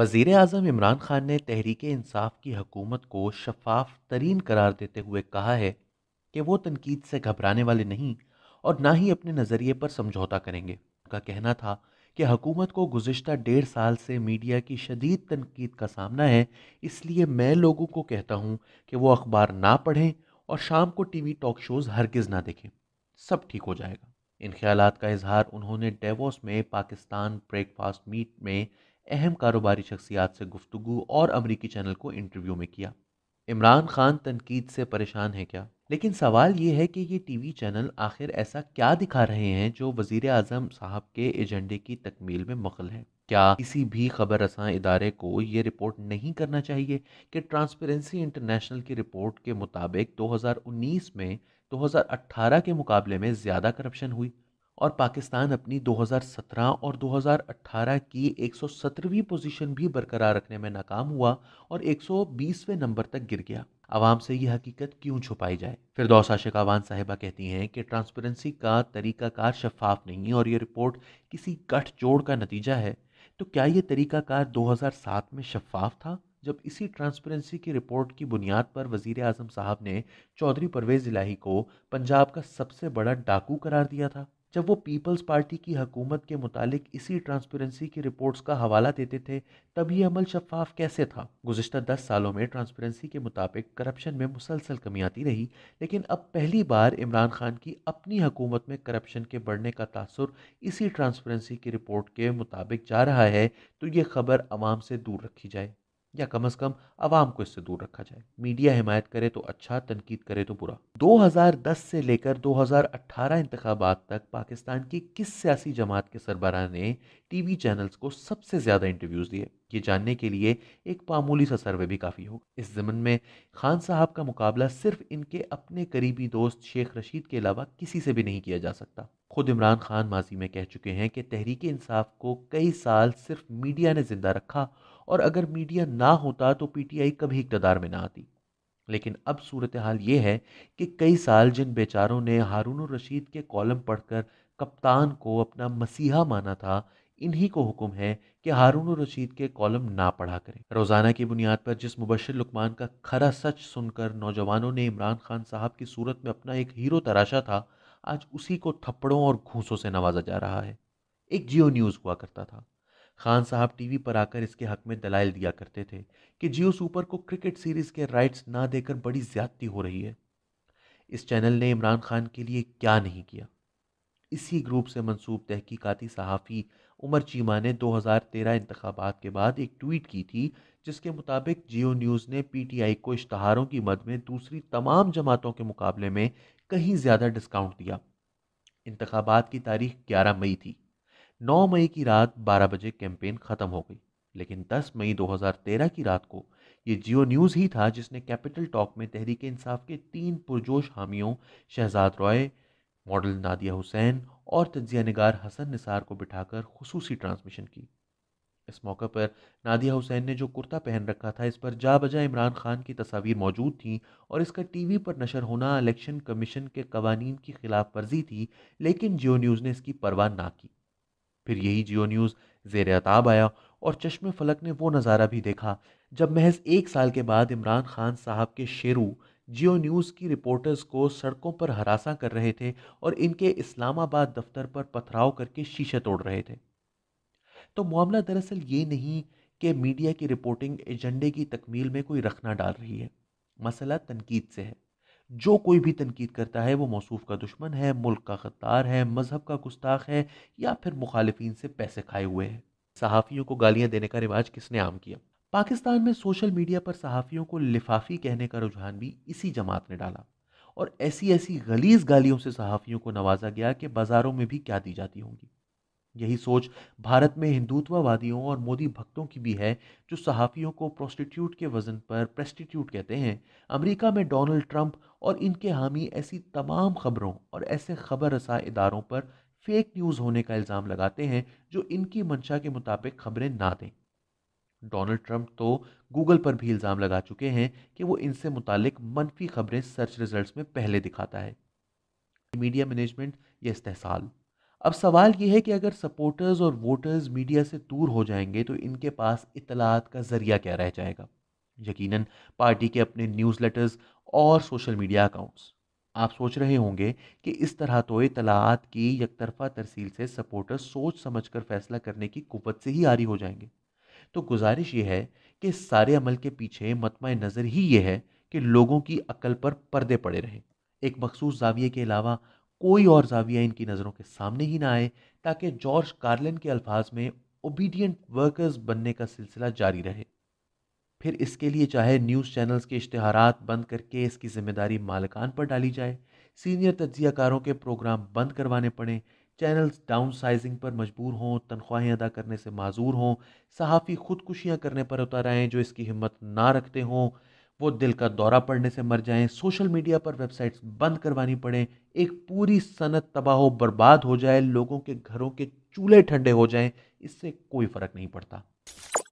वजीर अजम इमरान खान ने तहरीक इंसाफ की हकूमत को शफाफ तरीन करार देते हुए कहा है कि वो तनकीद से घबराने वाले नहीं और ना ही अपने नज़रिए पर समझौता करेंगे उनका कहना था कि हकूमत को गुज्त डेढ़ साल से मीडिया की शदीद तनकीद का सामना है इसलिए मैं लोगों को कहता हूँ कि वो अखबार ना पढ़ें और शाम को टी वी टॉक शोज़ हरगज़ ना देखें सब ठीक हो जाएगा इन ख्याल का इजहार उन्होंने डेवोस में पाकिस्तान ब्रेकफास्ट मीट में अहम कारोबारी शख्सियात से गुफ्तु और अमरीकी चैनल को इंटरव्यू में किया इमरान खान तनकीद से परेशान है क्या लेकिन सवाल ये है कि ये टी वी चैनल आखिर ऐसा क्या दिखा रहे हैं जो वजीर अजम साहब के एजेंडे की तकमील में मखल है क्या किसी भी खबर रसा इदारे को ये रिपोर्ट नहीं करना चाहिए कि ट्रांसपेरेंसी इंटरनेशनल की रिपोर्ट के मुताबिक 2019 में 2018 के मुकाबले में ज़्यादा करप्शन हुई और पाकिस्तान अपनी 2017 और 2018 की 117वीं पोजीशन भी बरकरार रखने में नाकाम हुआ और 120वें नंबर तक गिर गया आवाम से यह हकीकत क्यों छुपाई जाए फिर दौसा शिकावान साहिबा कहती हैं कि ट्रांसपेरेंसी का तरीकाकार शफाफ नहीं और ये रिपोर्ट किसी गठजोड़ का नतीजा है तो क्या ये तरीकाकार 2007 में शफाफ था जब इसी ट्रांसपेरेंसी की रिपोर्ट की बुनियाद पर वजीर अजम साहब ने चौधरी परवेज़ इलाही को पंजाब का सबसे बड़ा डाकू करार दिया था जब वो पीपल्स पार्टी की हकूमत के मुतालिक इसी ट्रांसपेरेंसी की रिपोर्ट्स का हवाला देते थे तब ये अमल शफाफ कैसे था गुजशत दस सालों में ट्रांसपेरेंसी के मुताबिक करप्शन में मुसलसल कमी आती रही लेकिन अब पहली बार इमरान खान की अपनी हकूमत में करप्शन के बढ़ने का तासर इसी ट्रांसपेरेंसी की रिपोर्ट के मुताबिक जा रहा है तो ये खबर आवाम से दूर रखी जाए या कम अज़ कम आवाम को इससे दूर रखा जाए मीडिया हिमायत करे तो अच्छा तनकीद करे तो बुरा 2010 से लेकर 2018 इंतबात तक पाकिस्तान की किस सियासी जमात के सरबरा ने टीवी चैनल्स को सबसे ज़्यादा इंटरव्यूज़ दिए ये जानने के लिए एक मामूली सा सर्वे भी काफ़ी होगा इस ज़मन में खान साहब का मुकाबला सिर्फ इनके अपने करीबी दोस्त शेख रशीद के अलावा किसी से भी नहीं किया जा सकता खुद इमरान खान माजी में कह चुके हैं कि तहरीक इंसाफ को कई साल सिर्फ मीडिया ने जिंदा रखा और अगर मीडिया ना होता तो पीटीआई कभी इकतदार में ना आती लेकिन अब सूरत हाल ये है कि कई साल जिन बेचारों ने हारून रशीद के कॉलम पढ़कर कप्तान को अपना मसीहा माना था इन्हीं को हुक्म है कि हारून रशीद के कॉलम ना पढ़ा करें रोज़ाना की बुनियाद पर जिस मुबशर लुकमान का खरा सच सुनकर नौजवानों ने इमरान खान साहब की सूरत में अपना एक हीरो तराशा था आज उसी को थप्पड़ों और घूसों से नवाजा जा रहा है एक जियो न्यूज़ हुआ करता था खान साहब टीवी पर आकर इसके हक में दलाइल दिया करते थे कि जियो सुपर को क्रिकेट सीरीज के राइट्स ना देकर बड़ी ज्यादती हो रही है इस चैनल ने इमरान खान के लिए क्या नहीं किया इसी ग्रुप से मंसूब तहकीकती सहाफ़ी उमर चीमा ने 2013 इंतबात के बाद एक ट्वीट की थी जिसके मुताबिक जियो न्यूज़ ने पीटीआई को इश्तहारों की मद में दूसरी तमाम जमातों के मुकाबले में कहीं ज़्यादा डिस्काउंट दिया इंतबात की तारीख 11 मई थी 9 मई की रात 12 बजे कैंपेन खत्म हो गई लेकिन 10 मई 2013 की रात को ये जियो न्यूज़ ही था जिसने कैपिटल टॉक में तहरीक इंसाफ के तीन पुरजोश हामियों शहजाद रॉय मॉडल नादिया हुसैन और तजिया नगार हसन निसार को बिठाकर खसूसी ट्रांसमिशन की इस मौके पर नादिया हुसैन ने जो कुर्ता पहन रखा था इस पर जा बजा इमरान खान की तस्वीर मौजूद थी और इसका टीवी पर नशर होना इलेक्शन कमीशन के कवानीन की खिलाफ वर्जी थी लेकिन जियो न्यूज़ ने इसकी परवाह ना की फिर यही जियो न्यूज़ जेर अताब आया और चश्म फलक ने वो नज़ारा भी देखा जब महज एक साल के बाद इमरान खान साहब के शेरू जियो न्यूज़ की रिपोर्टर्स को सड़कों पर हरासा कर रहे थे और इनके इस्लामाबाद दफ्तर पर पथराव करके शीशे तोड़ रहे थे तो मामला दरअसल ये नहीं कि मीडिया की रिपोर्टिंग एजेंडे की तकमील में कोई रखना डाल रही है मसला तनकीद से है जो कोई भी तनकीद करता है वो मौसूफ का दुश्मन है मुल्क का खतार है मज़हब का गुस्ताख है या फिर मुखालफी से पैसे खाए हुए हैं सहाफ़ियों को गालियाँ देने का रिवाज किसने आम किया पाकिस्तान में सोशल मीडिया पर सहाफ़ियों को लिफाफी कहने का रुझान भी इसी जमात ने डाला और ऐसी ऐसी गलीज गालियों से सहाफ़ियों को नवाजा गया कि बाज़ारों में भी क्या दी जाती होंगी यही सोच भारत में हिंदुत्ववादियों और मोदी भक्तों की भी है जो सहाफ़ियों को प्रोस्टिट्यूट के वज़न पर प्रेस्टिट्यूट कहते हैं अमेरिका में डोनाल्ड ट्रंप और इनके हामी ऐसी तमाम खबरों और ऐसे खबर रसा इदारों पर फेक न्यूज़ होने का इल्ज़ाम लगाते हैं जो इनकी मंशा के मुताबिक खबरें ना दें डोनाल्ड ट्रंप तो गूगल पर भी इल्ज़ाम लगा चुके हैं कि वो इनसे मुतलिक मनफी खबरें सर्च रिजल्ट में पहले दिखाता है मीडिया मैनेजमेंट या इस्तेसाल अब सवाल ये है कि अगर सपोर्टर्स और वोटर्स मीडिया से दूर हो जाएंगे तो इनके पास इतलात का ज़रिया क्या रह जाएगा यकीनन पार्टी के अपने न्यूज़ लेटर्स और सोशल मीडिया अकाउंट्स आप सोच रहे होंगे कि इस तरह तो इतलात की यकतरफा तरसील से सपोर्टर्स सोच समझ कर फैसला करने की कुत से ही आरी हो जाएंगे तो गुजारिश ये है कि सारे अमल के पीछे मतम नज़र ही ये है कि लोगों की अकल पर पर्दे पड़े रहें एक मखसूस जाविये के अलावा कोई और जाविया इनकी नज़रों के सामने ही ना आए ताकि जॉर्ज कार्लिन के अल्फाज में ओबीडियंट वर्कर्स बनने का सिलसिला जारी रहे फिर इसके लिए चाहे न्यूज़ चैनल्स के इश्तहार बंद करके इसकी जिम्मेदारी मालकान पर डाली जाए सीनियर तजियाकारों के प्रोग्राम बंद करवाने पड़ें चैनल्स डाउन साइजिंग पर मजबूर हों तनख्वाहें अदा करने से माजूर हों सहाफ़ी खुदकुशियाँ करने पर उतर आएँ जो इसकी हिम्मत ना रखते हों वो दिल का दौरा पड़ने से मर जाएं सोशल मीडिया पर वेबसाइट्स बंद करवानी पड़ें एक पूरी सनत तबाह बर्बाद हो जाए लोगों के घरों के चूल्हे ठंडे हो जाएं इससे कोई फ़र्क नहीं पड़ता